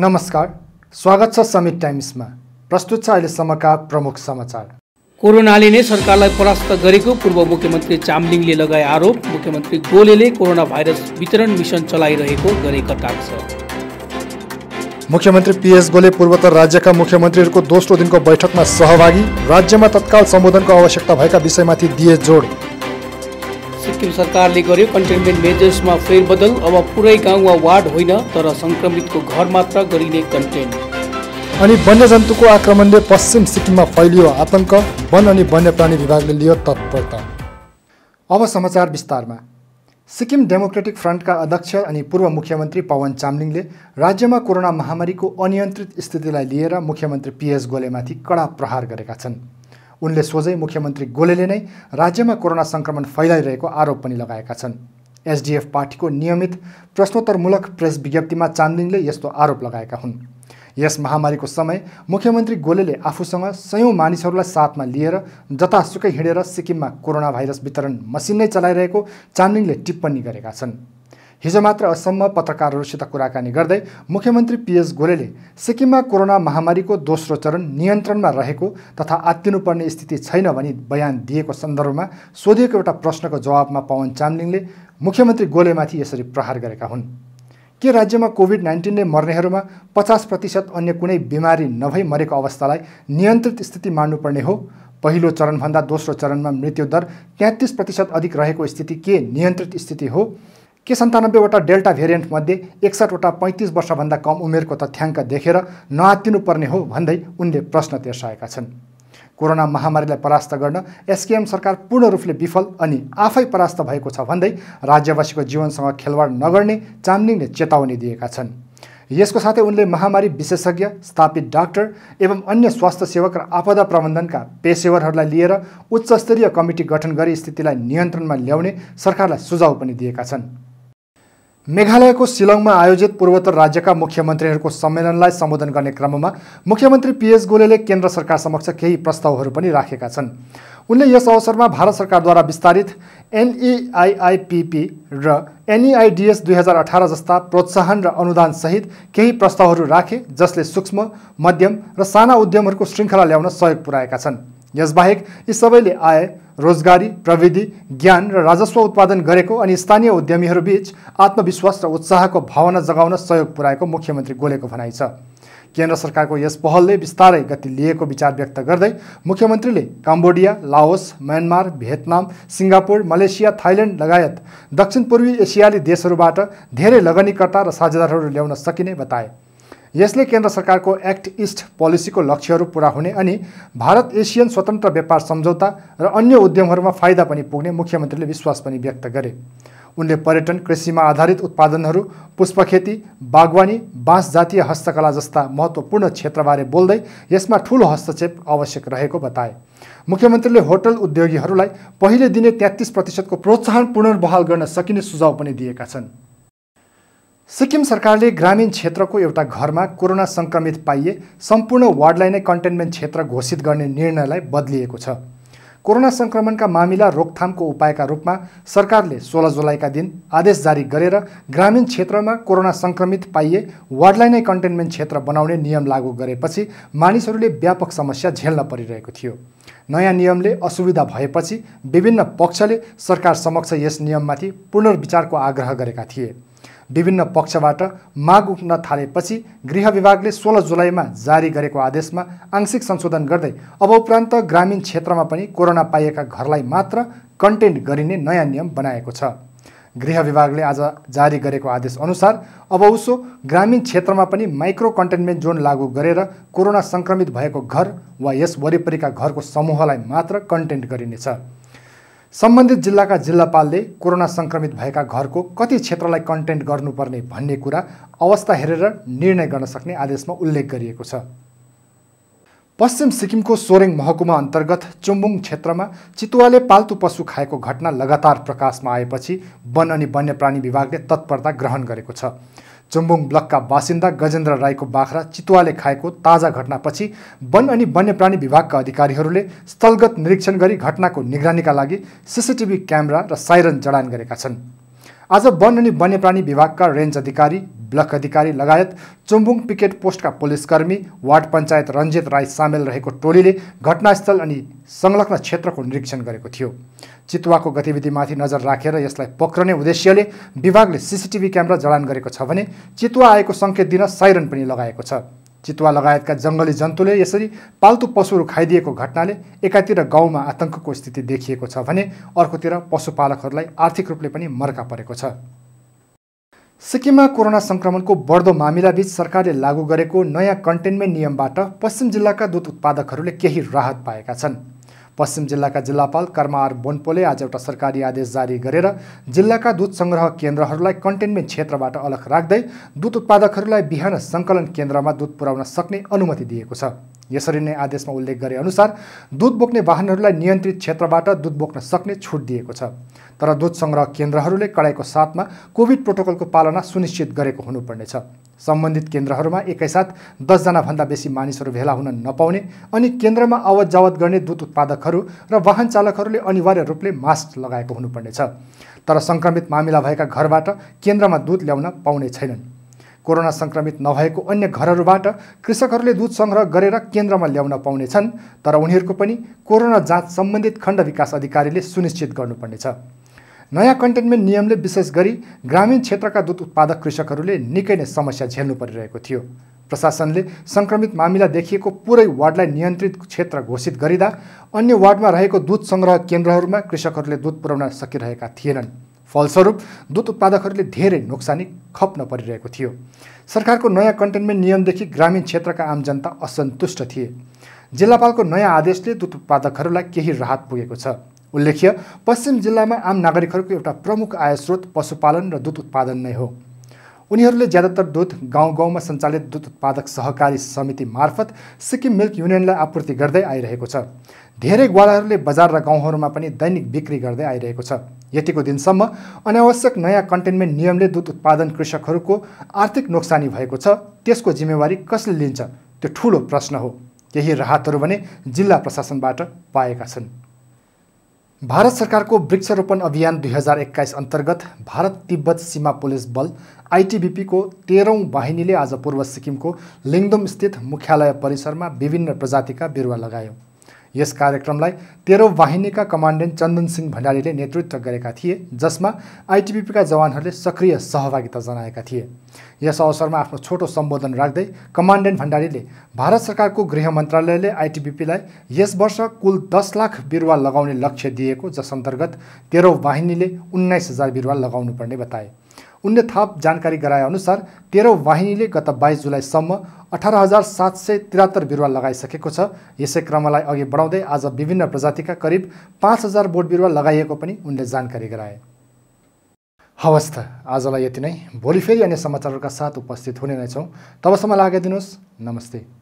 नमस्कार स्वागत छ समिट टाइम्समा प्रस्तुत छ अहिलेसम्मका प्रमुख समाचार कोरोनाले नै सरकारलाई परास्त गरेको पूर्व मुख्यमन्त्री चामलिङले लगाए आरोप मुख्यमन्त्री गोलेले कोरोना भाइरस वितरण मिसन चलाइरहेको गरे कटाक्ष मुख्यमन्त्री पिएस गोले पूर्वोत्तर राज्यका मुख्यमन्त्रीहरूको दोस्रो दिनको बैठकमा सहभागी राज्यमा तत्काल सम्बोधनको आवश्यकता भएका विषयमाथि दिए जोड सिक्किम सरकारले गर्यो कन्टेन्मेन्ट मेजर्समा फेरबदल अब पुरै गाउँ वा वार्ड होइन तर सङ्क्रमितको घर मात्र गरिने कन्टेन अनि वन्यजन्तुको आक्रमणले पश्चिम सिक्किममा फैलियो आतङ्क वन अनि वन्यप्राणी विभागले लियो तत्परता अब समाचार विस्तारमा सिक्किम डेमोक्रेटिक फ्रन्टका अध्यक्ष अनि पूर्व मुख्यमन्त्री पवन चामलिङले राज्यमा कोरोना महामारीको अनियन्त्रित स्थितिलाई लिएर मुख्यमन्त्री पिएस गोलेमाथि कडा प्रहार गरेका छन् उनले सोझै मुख्यमन्त्री गोलेले नै राज्यमा कोरोना सङ्क्रमण फैलाइरहेको आरोप पनि लगाएका छन् एसडिएफ पार्टीको नियमित प्रश्नोत्तरमूलक प्रेस विज्ञप्तिमा चान्दिङले यस्तो आरोप लगाएका हुन् यस महामारीको समय मुख्यमन्त्री गोलेले आफूसँग सयौँ मानिसहरूलाई साथमा लिएर जतासुकै हिँडेर सिक्किममा कोरोना भाइरस वितरण मसिन नै चलाइरहेको चान्दिङले टिप्पणी गरेका छन् हिजो मात्र असममा पत्रकारहरूसित कुराकानी गर्दै मुख्यमन्त्री पिएस गोलेले सिक्किममा कोरोना महामारीको दोस्रो चरण नियन्त्रणमा रहेको तथा आत्तिनुपर्ने स्थिति छैन भनी बयान दिएको सन्दर्भमा सोधिएको एउटा प्रश्नको जवाबमा पवन चामलिङले मुख्यमन्त्री गोलेमाथि यसरी प्रहार गरेका हुन् के राज्यमा कोभिड नाइन्टिनले मर्नेहरूमा पचास प्रतिशत अन्य कुनै बिमारी नभई मरेको अवस्थालाई नियन्त्रित स्थिति मान्नुपर्ने हो पहिलो चरणभन्दा दोस्रो चरणमा मृत्युदर तेत्तिस प्रतिशत अधिक रहेको स्थिति के नियन्त्रित स्थिति हो के सन्तानब्बेवटा डेल्टा भेरिएन्टमध्ये एकसठवटा पैँतिस वर्षभन्दा कम उमेरको तथ्याङ्क देखेर नआत्तिनुपर्ने हो भन्दै उनले प्रश्न तेर्साएका छन् कोरोना महामारीलाई परास्त गर्न एसकेएम सरकार पूर्ण रूपले विफल अनि आफै परास्त भएको छ भन्दै राज्यवासीको जीवनसँग खेलवाड नगर्ने चामलिङले चेतावनी दिएका छन् यसको साथै उनले महामारी विशेषज्ञ स्थापित डाक्टर एवं अन्य स्वास्थ्य सेवक र आपदा प्रबन्धनका पेसेवरहरूलाई लिएर उच्चस्तरीय कमिटी गठन गरी स्थितिलाई नियन्त्रणमा ल्याउने सरकारलाई सुझाव पनि दिएका छन् मेघालयको सिलङमा आयोजित पूर्वोत्तर राज्यका मुख्यमन्त्रीहरूको सम्मेलनलाई सम्बोधन गर्ने क्रममा मुख्यमन्त्री पिएस गोलेले केन्द्र सरकार समक्ष केही प्रस्तावहरू पनि राखेका छन् उनले यस अवसरमा भारत सरकारद्वारा विस्तारित एनइआइआइपिपी र एनइआइडिएस दुई हजार अठार जस्ता प्रोत्साहन र अनुदानसहित केही प्रस्तावहरू राखे जसले सूक्ष्म मध्यम र साना उद्यमहरूको श्रृङ्खला ल्याउन सहयोग पुर्याएका छन् यसबाहेक यी सबैले आय रोजगारी प्रविधि ज्ञान र राजस्व उत्पादन गरेको अनि स्थानीय उद्यमीहरूबीच आत्मविश्वास र उत्साहको भावना जगाउन सहयोग पुर्याएको मुख्यमन्त्री गोलेको भनाइ छ केन्द्र सरकारको यस पहलले बिस्तारै गति लिएको विचार व्यक्त गर्दै मुख्यमन्त्रीले Cambodia Laos Myanmar Vietnam Singapore Malaysia Thailand लगायत दक्षिण पूर्वी एसियाली देशहरूबाट धेरै लगनीकर्ता र साझेदारहरू ल्याउन सकिने बताए यसले केन्द्र सरकारको एक्ट इस्ट पोलिसीको लक्ष्यहरू पुरा हुने अनि भारत एसियन स्वतन्त्र व्यापार सम्झौता र अन्य उद्यमहरूमा फाइदा पनि पुग्ने मुख्यमन्त्रीले विश्वास पनि व्यक्त गरे उनले पर्यटन कृषिमा आधारित उत्पादनहरू पुष्पखेती बागवानी बाँस जातीय हस्तकला जस्ता महत्त्वपूर्ण क्षेत्रबारे बोल्दै यसमा ठूलो हस्तक्षेप आवश्यक रहेको बताए मुख्यमन्त्रीले होटल उद्योगीहरूलाई पहिले दिने तेत्तिस प्रतिशतको प्रोत्साहन पुनर्बहाल गर्न सकिने सुझाव पनि दिएका छन् सिक्किम सरकारले ग्रामीण क्षेत्रको एउटा घरमा कोरोना सङ्क्रमित पाइए सम्पूर्ण वार्डलाई नै कन्टेन्मेन्ट क्षेत्र घोषित गर्ने निर्णयलाई बदलिएको छ कोरोना सङ्क्रमणका मामिला रोकथामको उपायका रूपमा सरकारले सोह्र जुलाईका दिन आदेश जारी गरेर ग्रामीण क्षेत्रमा कोरोना सङ्क्रमित पाइए वार्डलाई नै कन्टेन्मेन्ट क्षेत्र बनाउने नियम लागू गरेपछि मानिसहरूले व्यापक समस्या झेल्न परिरहेको थियो नयाँ नियमले असुविधा भएपछि विभिन्न पक्षले सरकार समक्ष यस नियममाथि पुनर्विचारको आग्रह गरेका थिए विभिन्न पक्षबाट माग उठ्न थालेपछि गृह विभागले सोह्र जुलाईमा जारी गरेको आदेशमा आंशिक संशोधन गर्दै अब उपरान्त ग्रामीण क्षेत्रमा पनि कोरोना पाइएका घरलाई मात्र कन्टेन्ट गरिने नयाँ नियम बनाएको छ गृह विभागले आज जारी गरेको आदेश अनुसार अब उसो ग्रामीण क्षेत्रमा पनि माइक्रो कन्टेन्मेन्ट जोन लागू गरेर कोरोना सङ्क्रमित भएको घर वा यस वरिपरिका घरको समूहलाई मात्र कन्टेन्ट गरिनेछ सम्बन्धित जिल्लाका जिल्लापालले कोरोना सङ्क्रमित भएका घरको कति क्षेत्रलाई कन्टेन्ट गर्नुपर्ने भन्ने कुरा अवस्था हेरेर निर्णय गर्न सक्ने आदेशमा उल्लेख गरिएको छ पश्चिम सिक्किमको सोरेङ महकुमा अन्तर्गत चुम्बुङ क्षेत्रमा चितुवाले पाल्तु पशु खाएको घटना लगातार प्रकाशमा आएपछि वन अनि वन्यप्राणी विभागले तत्परता ग्रहण गरेको छ जोम्बोङ ब्लकका बासिन्दा गजेन्द्र राईको बाख्रा चितुवाले खाएको ताजा घटनापछि वन अनि वन्यप्राणी विभागका अधिकारीहरूले स्थलगत निरीक्षण गरी घटनाको निगरानीका लागि सिसिटिभी क्यामेरा र साइरन जडान गरेका छन् आज वन अनि वन्यप्राणी विभागका रेन्ज अधिकारी ब्लक अधिकारी लगायत चुम्बुङ पिकेट पोस्टका पुलिसकर्मी वार्ड पञ्चायत रञ्जित राई सामेल रहेको टोलीले घटनास्थल अनि संलग्न क्षेत्रको निरीक्षण गरेको थियो चितुवाको गतिविधिमाथि नजर राखेर यसलाई पक्रने उद्देश्यले विभागले सिसिटिभी क्यामेरा जडान गरेको छ भने चितुवा आएको सङ्केत दिन साइरन पनि लगाएको छ चितुवा लगायतका जङ्गली जन्तुले यसरी पाल्तु पशुहरू खाइदिएको घटनाले एकातिर गाउँमा आतङ्कको स्थिति देखिएको छ भने अर्कोतिर पशुपालकहरूलाई आर्थिक रूपले पनि मर्का परेको छ सिक्किममा कोरोना सङ्क्रमणको बढ्दो मामिलाबीच सरकारले लागू गरेको नयाँ कन्टेन्मेन्ट नियमबाट पश्चिम जिल्लाका दुध उत्पादकहरूले केही राहत पाएका छन् पश्चिम जिल्लाका जिल्लापाल आर बोन्पोले आज एउटा सरकारी आदेश जारी गरेर जिल्लाका दुध सङ्ग्रह केन्द्रहरूलाई कन्टेन्मेन्ट क्षेत्रबाट अलग राख्दै दुध उत्पादकहरूलाई बिहान सङ्कलन केन्द्रमा दुध पुर्याउन सक्ने अनुमति दिएको छ यसरी नै आदेशमा उल्लेख गरे अनुसार दुध बोक्ने वाहनहरूलाई नियन्त्रित क्षेत्रबाट दुध बोक्न सक्ने छुट दिएको छ तर दुध सङ्ग्रह केन्द्रहरूले कडाइको साथमा कोभिड प्रोटोकलको पालना सुनिश्चित गरेको हुनुपर्नेछ सम्बन्धित केन्द्रहरूमा एकैसाथ दसजनाभन्दा बेसी मानिसहरू भेला हुन नपाउने अनि केन्द्रमा आवत जावत गर्ने दुध उत्पादकहरू र वाहन चालकहरूले अनिवार्य रूपले मास्क लगाएको हुनुपर्नेछ तर सङ्क्रमित मामिला भएका घरबाट केन्द्रमा दुध ल्याउन पाउने छैनन् कोरोना सङ्क्रमित नभएको अन्य घरहरूबाट कृषकहरूले दुध सङ्ग्रह गरेर केन्द्रमा ल्याउन पाउनेछन् तर उनीहरूको पनि कोरोना जाँच सम्बन्धित खण्ड विकास अधिकारीले सुनिश्चित गर्नुपर्नेछ नयाँ कन्टेन्मेन्ट नियमले विशेष गरी ग्रामीण क्षेत्रका दुध उत्पादक कृषकहरूले निकै नै समस्या झेल्नु परिरहेको थियो प्रशासनले सङ्क्रमित मामिला देखिएको पुरै वार्डलाई नियन्त्रित क्षेत्र घोषित गरिँदा अन्य वार्डमा रहेको दुध सङ्ग्रह केन्द्रहरूमा कृषकहरूले दुध पुर्याउन सकिरहेका थिएनन् फलस्वरूप दुध उत्पादकहरूले धेरै नोक्सानी खप्न परिरहेको थियो सरकारको नयाँ कन्टेन्मेन्ट नियमदेखि ग्रामीण क्षेत्रका आम जनता असन्तुष्ट थिए जिल्लापालको नयाँ आदेशले दुध उत्पादकहरूलाई केही राहत पुगेको छ उल्लेख्य पश्चिम जिल्लामा आम नागरिकहरूको एउटा प्रमुख आय स्रोत पशुपालन र दुध उत्पादन नै हो उनीहरूले ज्यादातर दुध गाउँ गाउँमा सञ्चालित दुध उत्पादक सहकारी समिति मार्फत सिक्किम मिल्क युनियनलाई आपूर्ति गर्दै आइरहेको छ धेरै ग्वालाहरूले बजार र गाउँहरूमा पनि दैनिक बिक्री गर्दै आइरहेको छ यतिको दिनसम्म अनावश्यक नयाँ कन्टेन्मेन्ट नियमले दुध उत्पादन कृषकहरूको आर्थिक नोक्सानी भएको छ त्यसको जिम्मेवारी कसले लिन्छ त्यो ठुलो प्रश्न हो केही राहतहरू भने जिल्ला प्रशासनबाट पाएका छन् भारत सरकारको वृक्षरोपण अभियान दुई हजार एक्काइस अन्तर्गत भारत तिब्बत सीमा पुलिस बल आइटिबिपीको तेह्रौँ वाहिनीले आज पूर्व सिक्किमको लिङदुमस्थित मुख्यालय परिसरमा विभिन्न प्रजातिका बिरुवा लगायो यस कार्यक्रमलाई तेह्रौँ वाहिनीका कमान्डेन्ट चन्दन सिंह भण्डारीले नेतृत्व गरेका थिए जसमा आइटिबिपीका जवानहरूले सक्रिय सहभागिता जनाएका थिए यस अवसरमा आफ्नो छोटो सम्बोधन राख्दै कमान्डेन्ट भण्डारीले भारत सरकारको गृह मन्त्रालयले आइटिबिपीलाई यस वर्ष कुल दस लाख बिरुवा लगाउने लक्ष्य दिएको जस अन्तर्गत तेह्रौँ वाहिनीले उन्नाइस हजार बिरुवा लगाउनुपर्ने बताए उनले थप जानकारी गराए अनुसार तेह्रौँ वाहिनीले गत बाइस जुलाईसम्म अठार हजार सात सय त्रिहत्तर बिरुवा लगाइसकेको छ यसै क्रमलाई अघि बढाउँदै आज विभिन्न प्रजातिका करिब पाँच हजार बोट बिरुवा लगाइएको पनि उनले जानकारी गराए हवस् त आजलाई यति नै भोलि फेरि अन्य समाचारहरूका साथ उपस्थित हुने नै छौँ तबसम्म लागिदिनुहोस् नमस्ते